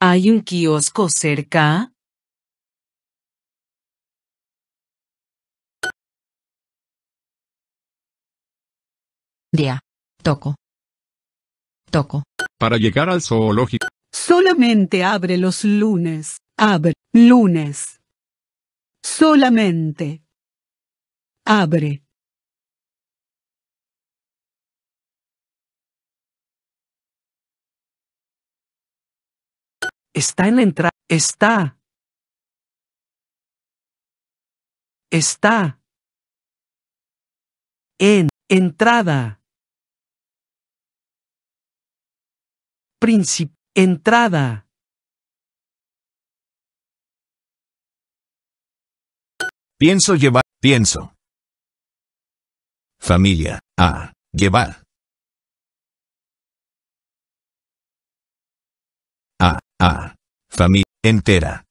¿Hay un kiosco cerca? Día. Toco. Toco. Para llegar al zoológico. Solamente abre los lunes. Abre. Lunes. Solamente. Abre. Está en la entrada. Está. Está. En. Entrada. Príncipe. Entrada. Pienso llevar. Pienso. Familia. A. Llevar. A. Familia entera.